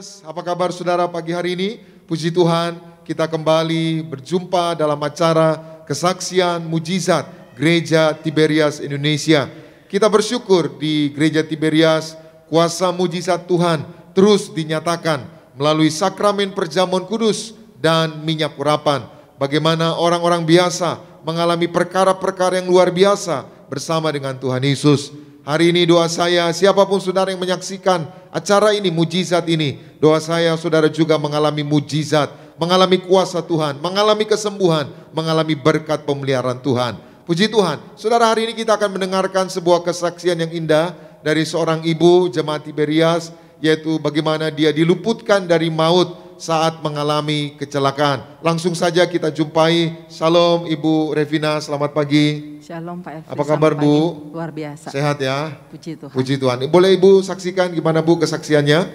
Yesus. apa kabar saudara pagi hari ini? Puji Tuhan, kita kembali berjumpa dalam acara Kesaksian Mujizat Gereja Tiberias Indonesia. Kita bersyukur di Gereja Tiberias kuasa mujizat Tuhan terus dinyatakan melalui sakramen perjamuan kudus dan minyak urapan. Bagaimana orang-orang biasa mengalami perkara-perkara yang luar biasa bersama dengan Tuhan Yesus. Hari ini doa saya, siapapun saudara yang menyaksikan acara ini, mujizat ini, doa saya saudara juga mengalami mujizat, mengalami kuasa Tuhan, mengalami kesembuhan, mengalami berkat pemeliharaan Tuhan. Puji Tuhan, saudara hari ini kita akan mendengarkan sebuah kesaksian yang indah dari seorang ibu jemaat Tiberias, yaitu bagaimana dia diluputkan dari maut saat mengalami kecelakaan. Langsung saja kita jumpai. Shalom Ibu Revina, selamat pagi. Shalom Pak Elvi. Apa kabar Bu? Luar biasa. Sehat ya? Puji Tuhan. Puji Tuhan. Boleh Ibu saksikan gimana Bu kesaksiannya?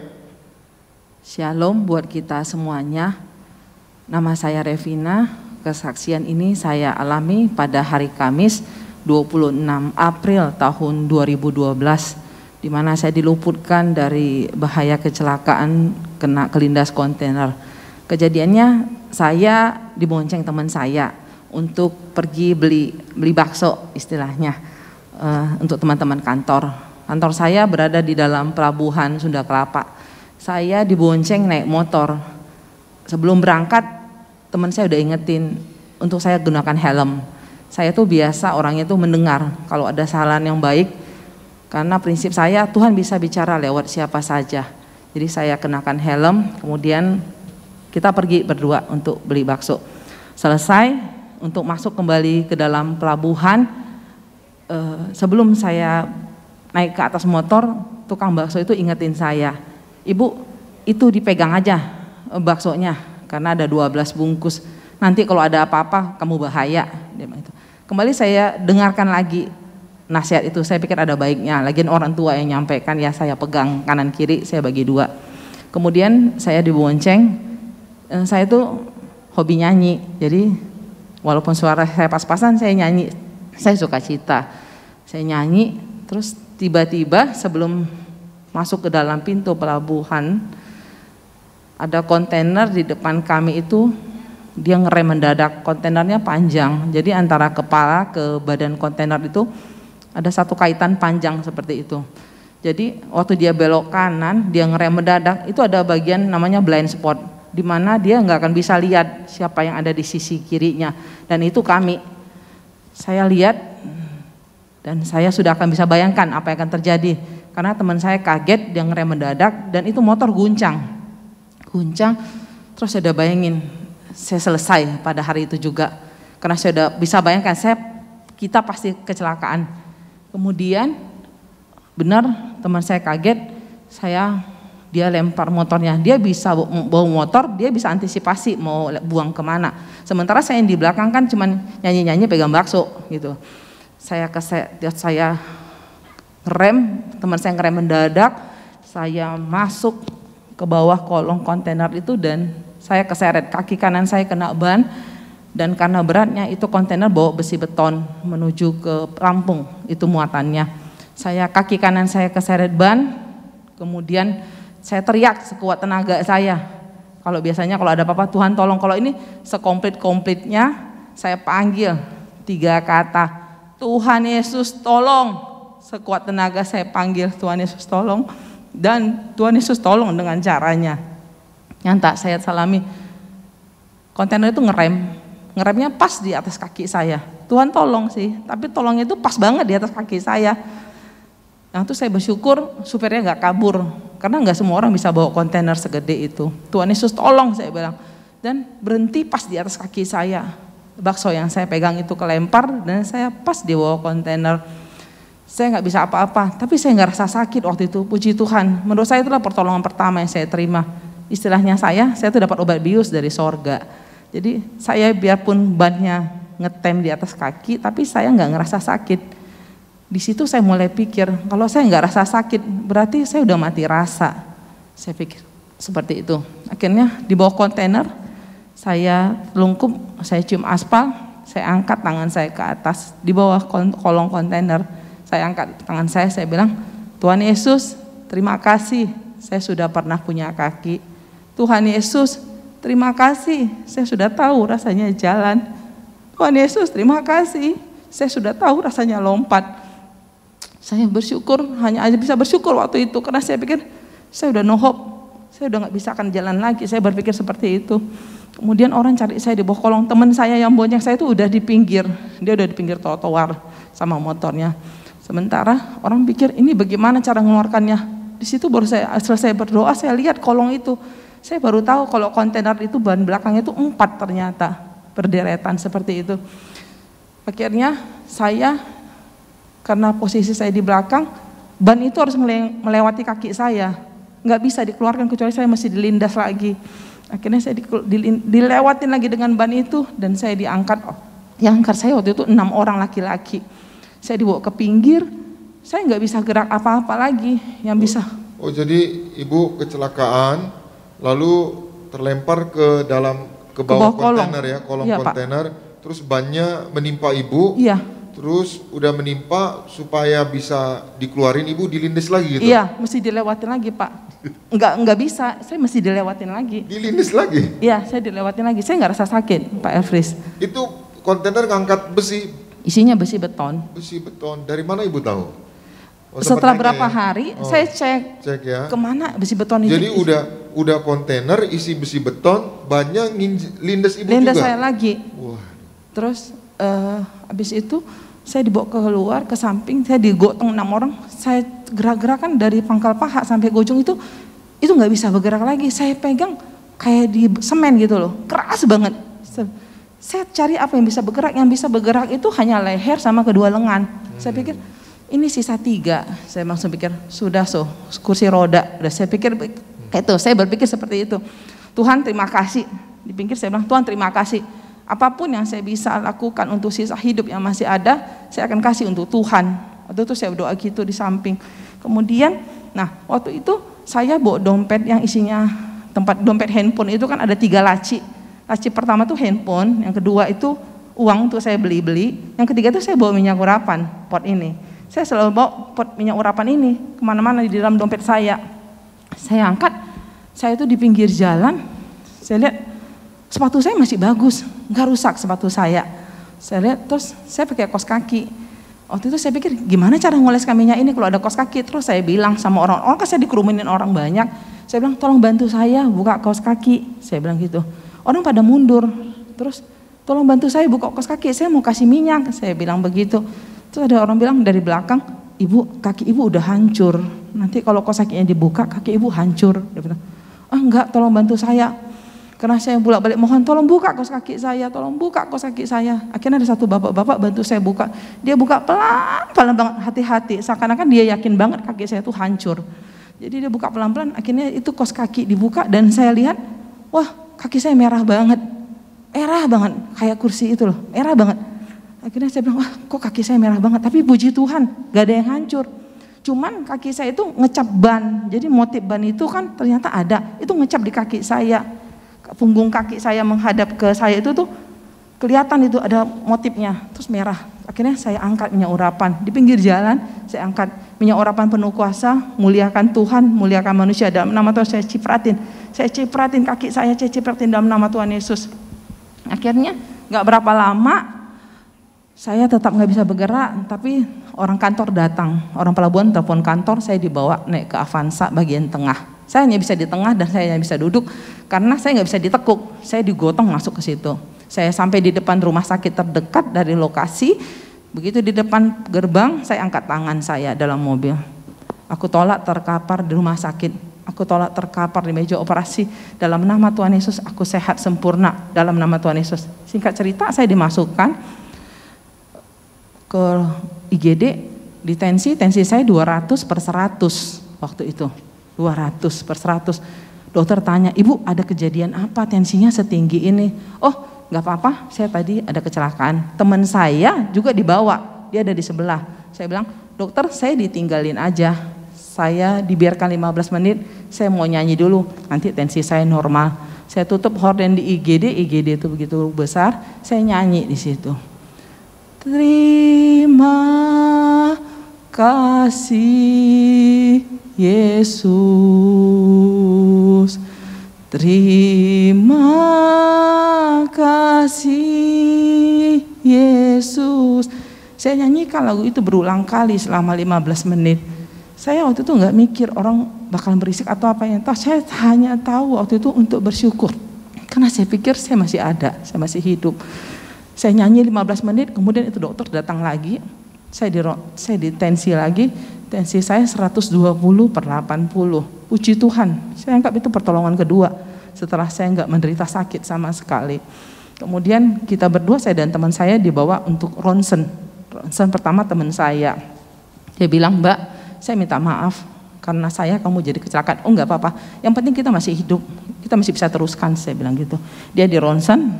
Shalom buat kita semuanya. Nama saya Revina. Kesaksian ini saya alami pada hari Kamis 26 April tahun 2012 di mana saya diluputkan dari bahaya kecelakaan kena kelindas kontainer. Kejadiannya saya dibonceng teman saya untuk pergi beli beli bakso istilahnya uh, untuk teman-teman kantor. Kantor saya berada di dalam pelabuhan Sunda Kelapa. Saya dibonceng naik motor. Sebelum berangkat teman saya udah ingetin untuk saya gunakan helm. Saya tuh biasa orangnya tuh mendengar kalau ada saran yang baik karena prinsip saya Tuhan bisa bicara lewat siapa saja. Jadi saya kenakan helm, kemudian kita pergi berdua untuk beli bakso. Selesai untuk masuk kembali ke dalam pelabuhan, eh, sebelum saya naik ke atas motor, tukang bakso itu ingetin saya, ibu itu dipegang aja eh, baksonya karena ada 12 bungkus. Nanti kalau ada apa-apa kamu bahaya. Gitu. Kembali saya dengarkan lagi nasihat itu saya pikir ada baiknya lagian orang tua yang nyampaikan ya saya pegang kanan kiri saya bagi dua kemudian saya dibonceng. Eh, saya itu hobi nyanyi jadi walaupun suara saya pas-pasan saya nyanyi saya suka cita saya nyanyi terus tiba-tiba sebelum masuk ke dalam pintu pelabuhan ada kontainer di depan kami itu dia ngerem mendadak kontainernya panjang jadi antara kepala ke badan kontainer itu ada satu kaitan panjang seperti itu. Jadi waktu dia belok kanan, dia ngerem mendadak, itu ada bagian namanya blind spot, di mana dia nggak akan bisa lihat siapa yang ada di sisi kirinya. Dan itu kami. Saya lihat dan saya sudah akan bisa bayangkan apa yang akan terjadi. Karena teman saya kaget, dia ngerem mendadak dan itu motor guncang. Guncang, terus saya udah bayangin, saya selesai pada hari itu juga. Karena saya udah bisa bayangkan, saya kita pasti kecelakaan Kemudian benar teman saya kaget, saya dia lempar motornya. Dia bisa bawa motor, dia bisa antisipasi mau buang kemana. Sementara saya yang di belakang kan cuma nyanyi-nyanyi pegang bakso gitu. Saya ke saya, saya rem, teman saya ngerem mendadak, saya masuk ke bawah kolong kontainer itu dan saya keseret kaki kanan saya kena ban dan karena beratnya itu kontainer bawa besi beton menuju ke Lampung itu muatannya saya kaki kanan saya keseret ban kemudian saya teriak sekuat tenaga saya kalau biasanya kalau ada apa-apa Tuhan tolong kalau ini sekomplit-komplitnya saya panggil tiga kata Tuhan Yesus tolong sekuat tenaga saya panggil Tuhan Yesus tolong dan Tuhan Yesus tolong dengan caranya yang tak saya salami kontainer itu ngerem ngeremnya pas di atas kaki saya. Tuhan tolong sih, tapi tolongnya itu pas banget di atas kaki saya. Yang itu saya bersyukur supirnya nggak kabur, karena nggak semua orang bisa bawa kontainer segede itu. Tuhan Yesus tolong saya bilang, dan berhenti pas di atas kaki saya. Bakso yang saya pegang itu kelempar dan saya pas di bawah kontainer. Saya nggak bisa apa-apa, tapi saya nggak rasa sakit waktu itu. Puji Tuhan, menurut saya itulah pertolongan pertama yang saya terima. Istilahnya saya, saya tuh dapat obat bius dari sorga jadi saya biarpun bannya ngetem di atas kaki, tapi saya nggak ngerasa sakit. Di situ saya mulai pikir, kalau saya nggak rasa sakit, berarti saya udah mati rasa. Saya pikir seperti itu. Akhirnya di bawah kontainer, saya lungkup, saya cium aspal, saya angkat tangan saya ke atas. Di bawah kolong kontainer, saya angkat tangan saya, saya bilang, Tuhan Yesus, terima kasih, saya sudah pernah punya kaki. Tuhan Yesus, Terima kasih, saya sudah tahu rasanya jalan. Tuhan Yesus, terima kasih. Saya sudah tahu rasanya lompat. Saya bersyukur, hanya aja bisa bersyukur waktu itu karena saya pikir saya udah no hope. Saya udah nggak bisa akan jalan lagi. Saya berpikir seperti itu. Kemudian orang cari saya di bawah kolong. Teman saya yang bonceng saya itu udah di pinggir. Dia udah di pinggir trotoar sama motornya. Sementara orang pikir ini bagaimana cara mengeluarkannya. Di situ baru saya selesai berdoa, saya lihat kolong itu saya baru tahu kalau kontainer itu bahan belakangnya itu empat ternyata berderetan seperti itu. Akhirnya saya karena posisi saya di belakang, ban itu harus melewati kaki saya. Nggak bisa dikeluarkan kecuali saya masih dilindas lagi. Akhirnya saya dilewatin lagi dengan ban itu dan saya diangkat. Oh, yang angkat saya waktu itu enam orang laki-laki. Saya dibawa ke pinggir, saya nggak bisa gerak apa-apa lagi yang bisa. oh, oh jadi ibu kecelakaan lalu terlempar ke dalam ke bawah, ke kontainer ya, kolong ya, kontainer, terus bannya menimpa ibu. Iya. Terus udah menimpa supaya bisa dikeluarin ibu dilindes lagi gitu. Iya, mesti dilewatin lagi, Pak. Enggak enggak bisa, saya mesti dilewatin lagi. Dilindes lagi? Iya, saya dilewatin lagi. Saya nggak rasa sakit, Pak Elfris. Itu kontainer ngangkat besi. Isinya besi beton. Besi beton. Dari mana ibu tahu? Oh, Setelah berapa ya? hari oh, saya cek, cek ya. kemana besi beton ini Jadi udah udah kontainer isi besi beton, banyak lindes ibu lindes juga. Lindes saya lagi. Wah. Terus uh, eh, abis itu saya dibawa keluar ke samping, saya digotong enam orang, saya gerak-gerakan dari pangkal paha sampai gojong itu itu nggak bisa bergerak lagi. Saya pegang kayak di semen gitu loh, keras banget. Saya cari apa yang bisa bergerak, yang bisa bergerak itu hanya leher sama kedua lengan. Hmm. Saya pikir ini sisa tiga, saya langsung pikir sudah so kursi roda, udah saya pikir itu, saya berpikir seperti itu. Tuhan terima kasih. Di pinggir saya bilang, Tuhan terima kasih. Apapun yang saya bisa lakukan untuk sisa hidup yang masih ada, saya akan kasih untuk Tuhan. Waktu itu saya berdoa gitu di samping. Kemudian, nah waktu itu saya bawa dompet yang isinya tempat dompet handphone itu kan ada tiga laci. Laci pertama tuh handphone, yang kedua itu uang untuk saya beli-beli, yang ketiga itu saya bawa minyak urapan pot ini. Saya selalu bawa pot minyak urapan ini kemana-mana di dalam dompet saya saya angkat, saya itu di pinggir jalan, saya lihat sepatu saya masih bagus, nggak rusak sepatu saya. Saya lihat terus saya pakai kos kaki. Waktu itu saya pikir gimana cara ngoles kaminya ini kalau ada kos kaki. Terus saya bilang sama orang-orang, oh, kan saya dikerumunin orang banyak. Saya bilang tolong bantu saya buka kaos kaki. Saya bilang gitu. Orang pada mundur. Terus tolong bantu saya buka kaos kaki. Saya mau kasih minyak. Saya bilang begitu. Terus ada orang bilang dari belakang ibu kaki ibu udah hancur nanti kalau kosakinya dibuka kaki ibu hancur dia bilang ah enggak tolong bantu saya karena saya bolak balik mohon tolong buka kos kaki saya tolong buka kos kaki saya akhirnya ada satu bapak-bapak bantu saya buka dia buka pelan pelan banget hati-hati seakan-akan dia yakin banget kaki saya tuh hancur jadi dia buka pelan-pelan akhirnya itu kos kaki dibuka dan saya lihat wah kaki saya merah banget merah banget kayak kursi itu loh merah banget Akhirnya saya bilang, wah kok kaki saya merah banget. Tapi puji Tuhan, gak ada yang hancur. Cuman kaki saya itu ngecap ban. Jadi motif ban itu kan ternyata ada. Itu ngecap di kaki saya. Punggung kaki saya menghadap ke saya itu tuh kelihatan itu ada motifnya. Terus merah. Akhirnya saya angkat minyak urapan. Di pinggir jalan saya angkat minyak urapan penuh kuasa. Muliakan Tuhan, muliakan manusia. Dalam nama Tuhan saya cipratin. Saya cipratin kaki saya, saya cipratin dalam nama Tuhan Yesus. Akhirnya nggak berapa lama saya tetap nggak bisa bergerak, tapi orang kantor datang, orang pelabuhan telepon kantor, saya dibawa naik ke Avanza bagian tengah. Saya hanya bisa di tengah dan saya hanya bisa duduk karena saya nggak bisa ditekuk, saya digotong masuk ke situ. Saya sampai di depan rumah sakit terdekat dari lokasi, begitu di depan gerbang saya angkat tangan saya dalam mobil. Aku tolak terkapar di rumah sakit, aku tolak terkapar di meja operasi dalam nama Tuhan Yesus aku sehat sempurna dalam nama Tuhan Yesus singkat cerita saya dimasukkan ke IGD di tensi, tensi saya 200 per 100 waktu itu. 200 per 100. Dokter tanya, ibu ada kejadian apa tensinya setinggi ini? Oh nggak apa-apa, saya tadi ada kecelakaan. Teman saya juga dibawa, dia ada di sebelah. Saya bilang, dokter saya ditinggalin aja. Saya dibiarkan 15 menit, saya mau nyanyi dulu, nanti tensi saya normal. Saya tutup horden di IGD, IGD itu begitu besar, saya nyanyi di situ. Terima kasih Yesus. Terima kasih Yesus. Saya nyanyikan lagu itu berulang kali selama 15 menit. Saya waktu itu nggak mikir orang bakal berisik atau apa yang tahu. Saya hanya tahu waktu itu untuk bersyukur. Karena saya pikir saya masih ada, saya masih hidup. Saya nyanyi 15 menit, kemudian itu dokter datang lagi. Saya di saya ditensi lagi, tensi saya 120 per 80. Puji Tuhan, saya anggap itu pertolongan kedua setelah saya nggak menderita sakit sama sekali. Kemudian kita berdua, saya dan teman saya dibawa untuk ronsen. Ronsen pertama teman saya. Dia bilang, Mbak, saya minta maaf karena saya kamu jadi kecelakaan. Oh nggak apa-apa, yang penting kita masih hidup, kita masih bisa teruskan, saya bilang gitu. Dia di ronsen,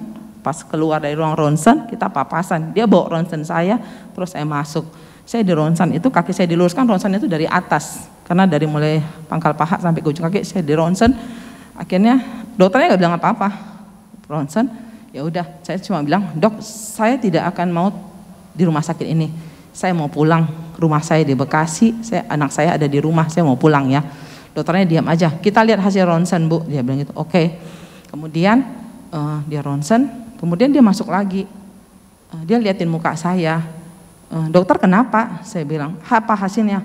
Pas keluar dari ruang ronsen, kita papasan. Dia bawa ronsen saya, terus saya masuk. Saya di ronsen itu, kaki saya diluruskan, ronsen itu dari atas. Karena dari mulai pangkal paha sampai ke ujung kaki, saya di ronsen. Akhirnya dokternya nggak bilang apa-apa. Ronsen, ya udah, saya cuma bilang, dok, saya tidak akan mau di rumah sakit ini. Saya mau pulang, rumah saya di Bekasi, saya anak saya ada di rumah, saya mau pulang ya dokternya diam aja kita lihat hasil ronsen bu dia bilang gitu oke okay. kemudian uh, dia ronsen Kemudian dia masuk lagi, eh, dia liatin muka saya. Eh, dokter kenapa? Saya bilang, apa hasilnya?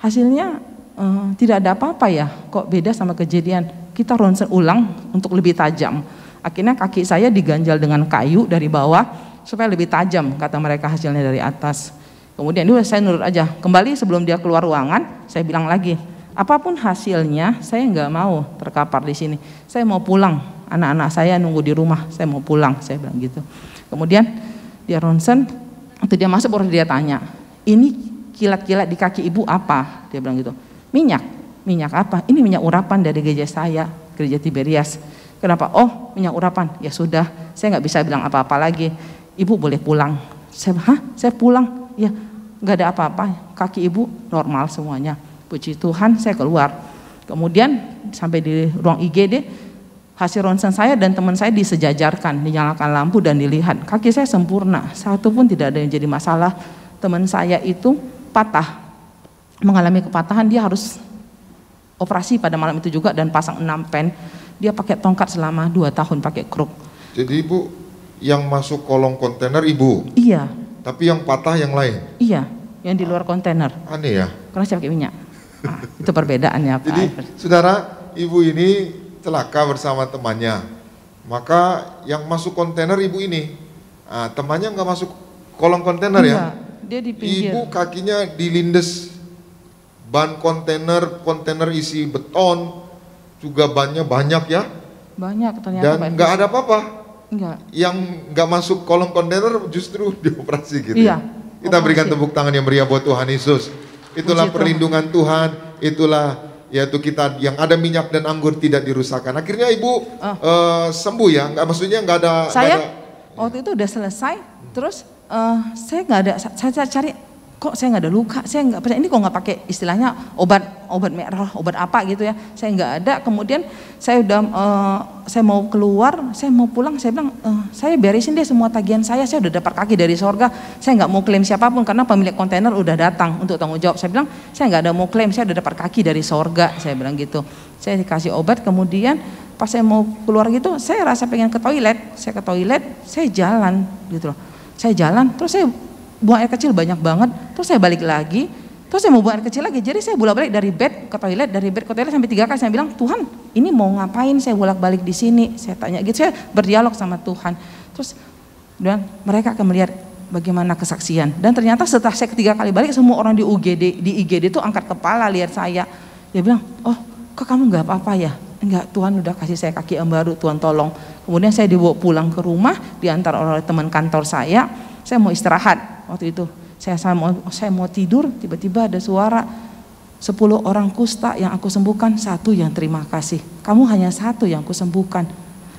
Hasilnya eh, tidak ada apa-apa ya, kok beda sama kejadian. Kita ronsen ulang untuk lebih tajam. Akhirnya kaki saya diganjal dengan kayu dari bawah supaya lebih tajam, kata mereka hasilnya dari atas. Kemudian itu saya nurut aja. Kembali sebelum dia keluar ruangan, saya bilang lagi, apapun hasilnya, saya nggak mau terkapar di sini. Saya mau pulang anak-anak saya nunggu di rumah, saya mau pulang, saya bilang gitu. Kemudian dia ronsen, waktu dia masuk baru dia tanya, ini kilat-kilat di kaki ibu apa? Dia bilang gitu, minyak, minyak apa? Ini minyak urapan dari gereja saya, gereja Tiberias. Kenapa? Oh, minyak urapan. Ya sudah, saya nggak bisa bilang apa-apa lagi. Ibu boleh pulang. Saya, hah? Saya pulang? Ya, nggak ada apa-apa. Kaki ibu normal semuanya. Puji Tuhan, saya keluar. Kemudian sampai di ruang IGD, hasil ronsen saya dan teman saya disejajarkan, dinyalakan lampu dan dilihat. Kaki saya sempurna, satu pun tidak ada yang jadi masalah. Teman saya itu patah, mengalami kepatahan dia harus operasi pada malam itu juga dan pasang enam pen. Dia pakai tongkat selama dua tahun pakai kruk. Jadi ibu yang masuk kolong kontainer ibu? Iya. Tapi yang patah yang lain? Iya, yang di luar kontainer. Aneh ya? Karena saya pakai minyak. Ah, itu perbedaannya Pak. Jadi saudara, ibu ini celaka bersama temannya. Maka yang masuk kontainer ibu ini, nah, temannya nggak masuk kolong kontainer ya. Iya, dia di pinggir. Ibu kakinya dilindes ban kontainer, kontainer isi beton, juga bannya banyak ya. Banyak ternyata. Dan nggak ada apa-apa. Yang nggak masuk kolong kontainer justru dioperasi gitu. Ya? Iya. Kita operasi. berikan tepuk tangan yang meriah buat Tuhan Yesus. Itulah Puji perlindungan Tuhan, itulah yaitu kita yang ada minyak dan anggur tidak dirusakkan. Akhirnya ibu oh. uh, sembuh ya, nggak maksudnya nggak ada. Saya gak ada, waktu itu udah selesai, terus uh, saya nggak ada, saya cari kok saya nggak ada luka, saya nggak percaya. Ini kok nggak pakai istilahnya obat obat merah, obat apa gitu ya? Saya nggak ada. Kemudian saya udah uh, saya mau keluar, saya mau pulang, saya bilang uh, saya beresin deh semua tagihan saya. Saya udah dapat kaki dari sorga. Saya nggak mau klaim siapapun karena pemilik kontainer udah datang untuk tanggung jawab. Saya bilang saya nggak ada mau klaim, saya udah dapat kaki dari sorga. Saya bilang gitu. Saya dikasih obat, kemudian pas saya mau keluar gitu, saya rasa pengen ke toilet. Saya ke toilet, saya jalan gitu loh. Saya jalan, terus saya buang air kecil banyak banget terus saya balik lagi terus saya mau buang air kecil lagi jadi saya bolak balik dari bed ke toilet dari bed ke toilet sampai tiga kali saya bilang Tuhan ini mau ngapain saya bolak balik di sini saya tanya gitu saya berdialog sama Tuhan terus dan mereka akan melihat bagaimana kesaksian dan ternyata setelah saya ketiga kali balik semua orang di UGD di IGD itu angkat kepala lihat saya dia bilang oh kok kamu nggak apa-apa ya enggak Tuhan udah kasih saya kaki yang baru Tuhan tolong kemudian saya dibawa pulang ke rumah diantar oleh teman kantor saya saya mau istirahat waktu itu saya mau saya mau tidur tiba-tiba ada suara sepuluh orang kusta yang aku sembuhkan satu yang terima kasih kamu hanya satu yang aku sembuhkan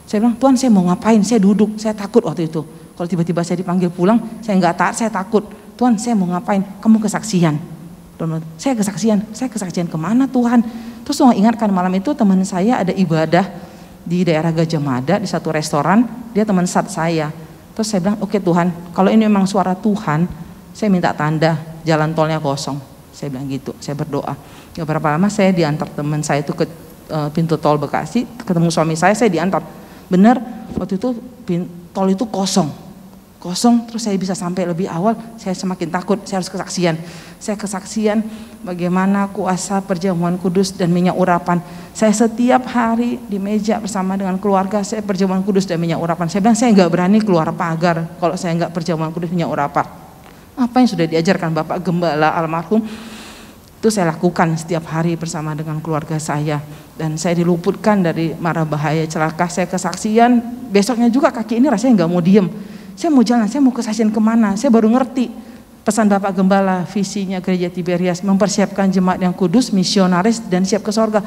saya bilang Tuhan saya mau ngapain saya duduk saya takut waktu itu kalau tiba-tiba saya dipanggil pulang saya nggak taat saya takut Tuhan saya mau ngapain kamu kesaksian saya kesaksian saya kesaksian kemana Tuhan terus saya ingatkan malam itu teman saya ada ibadah di daerah Gajah Mada di satu restoran dia teman sat saya Terus saya bilang, oke okay, Tuhan, kalau ini memang suara Tuhan, saya minta tanda jalan tolnya kosong. Saya bilang gitu, saya berdoa. Ya berapa lama saya diantar teman saya itu ke e, pintu tol Bekasi, ketemu suami saya, saya diantar. Benar, waktu itu tol itu kosong. Kosong, terus saya bisa sampai lebih awal, saya semakin takut, saya harus kesaksian. Saya kesaksian bagaimana kuasa perjamuan kudus dan minyak urapan saya setiap hari di meja bersama dengan keluarga saya perjamuan kudus dan minyak urapan. Saya bilang saya nggak berani keluar pagar kalau saya nggak perjamuan kudus minyak urapan. Apa yang sudah diajarkan Bapak Gembala almarhum itu saya lakukan setiap hari bersama dengan keluarga saya dan saya diluputkan dari mara bahaya celaka saya kesaksian besoknya juga kaki ini rasanya nggak mau diem saya mau jalan saya mau kesaksian kemana saya baru ngerti pesan Bapak Gembala, visinya gereja Tiberias, mempersiapkan jemaat yang kudus, misionaris, dan siap ke sorga.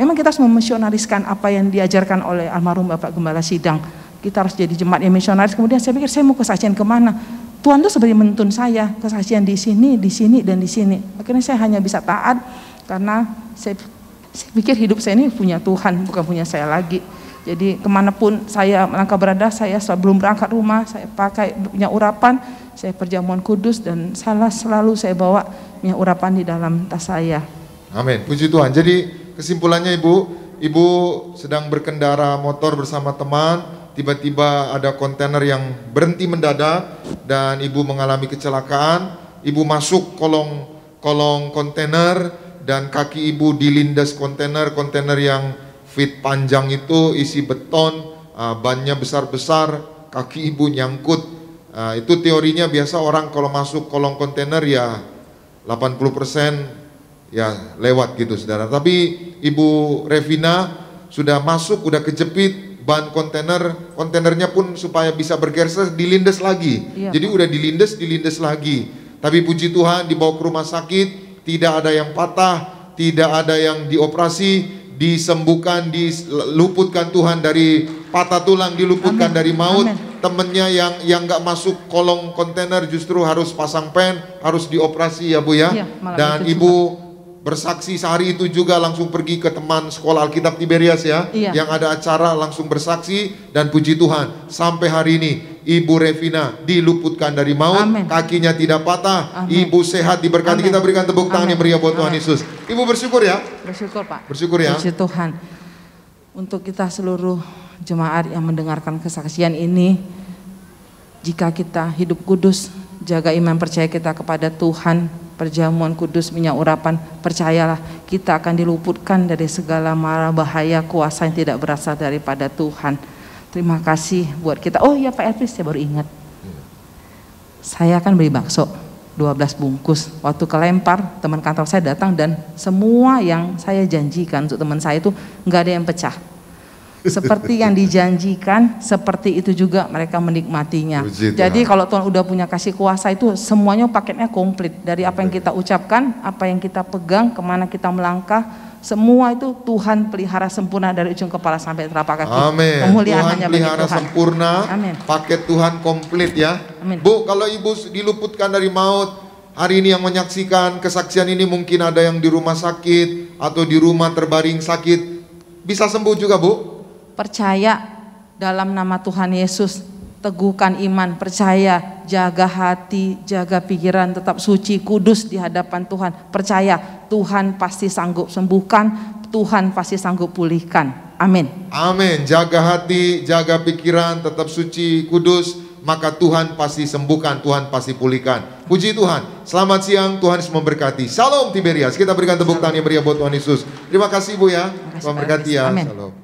Memang kita harus memisionariskan apa yang diajarkan oleh almarhum Bapak Gembala Sidang. Kita harus jadi jemaat yang misionaris. Kemudian saya pikir saya mau kesaksian kemana? Tuhan tuh sebenarnya menuntun saya kesaksian di sini, di sini, dan di sini. Akhirnya saya hanya bisa taat karena saya, saya pikir hidup saya ini punya Tuhan, bukan punya saya lagi. Jadi kemanapun saya melangkah berada, saya sebelum berangkat rumah, saya pakai punya urapan, saya perjamuan kudus dan salah selalu saya bawa punya urapan di dalam tas saya. Amin. Puji Tuhan. Jadi kesimpulannya Ibu, Ibu sedang berkendara motor bersama teman, tiba-tiba ada kontainer yang berhenti mendadak dan Ibu mengalami kecelakaan, Ibu masuk kolong kolong kontainer dan kaki Ibu dilindas kontainer, kontainer yang fit panjang itu isi beton, ah, bannya besar-besar, kaki Ibu nyangkut uh, itu teorinya biasa orang kalau masuk kolong kontainer ya 80% ya lewat gitu saudara. Tapi Ibu Revina sudah masuk, udah kejepit ban kontainer, kontainernya pun supaya bisa bergeser dilindes lagi. Iya, Jadi udah dilindes, dilindes lagi. Tapi puji Tuhan dibawa ke rumah sakit, tidak ada yang patah, tidak ada yang dioperasi, disembuhkan, diluputkan Tuhan dari patah tulang, diluputkan Amen. dari maut. Amen. Temennya yang yang nggak masuk kolong kontainer justru harus pasang pen, harus dioperasi ya bu ya. Iya, Dan ibu bersaksi sehari itu juga langsung pergi ke teman sekolah Alkitab Tiberias ya iya. yang ada acara langsung bersaksi dan puji Tuhan sampai hari ini Ibu Revina diluputkan dari maut Amen. kakinya tidak patah Amen. Ibu sehat diberkati Amen. kita berikan tepuk tangan Amen. yang meriah buat Amen. Tuhan Yesus Ibu bersyukur ya bersyukur Pak bersyukur ya puji Tuhan untuk kita seluruh jemaat yang mendengarkan kesaksian ini jika kita hidup kudus jaga iman percaya kita kepada Tuhan perjamuan kudus minyak urapan, percayalah kita akan diluputkan dari segala mara bahaya kuasa yang tidak berasal daripada Tuhan. Terima kasih buat kita. Oh iya Pak Elvis, saya baru ingat. Saya akan beli bakso 12 bungkus. Waktu kelempar, teman kantor saya datang dan semua yang saya janjikan untuk teman saya itu nggak ada yang pecah seperti yang dijanjikan, seperti itu juga mereka menikmatinya. Jadi kalau Tuhan udah punya kasih kuasa itu semuanya paketnya komplit. Dari apa yang kita ucapkan, apa yang kita pegang, kemana kita melangkah, semua itu Tuhan pelihara sempurna dari ujung kepala sampai telapak kaki. Amin. Tuhan pelihara Tuhan. sempurna. Amin. Paket Tuhan komplit ya. Amin. Bu, kalau ibu diluputkan dari maut, hari ini yang menyaksikan kesaksian ini mungkin ada yang di rumah sakit atau di rumah terbaring sakit, bisa sembuh juga, Bu percaya dalam nama Tuhan Yesus. Teguhkan iman, percaya, jaga hati, jaga pikiran, tetap suci, kudus di hadapan Tuhan. Percaya, Tuhan pasti sanggup sembuhkan, Tuhan pasti sanggup pulihkan. Amin. Amin. Jaga hati, jaga pikiran, tetap suci, kudus, maka Tuhan pasti sembuhkan, Tuhan pasti pulihkan. Puji Tuhan. Selamat siang, Tuhan Yesus memberkati. Shalom Tiberias. Kita berikan tepuk tangan yang meriah buat Tuhan Yesus. Terima kasih Bu ya. Terima kasih, Tuhan berkati ya. Amin. Shalom.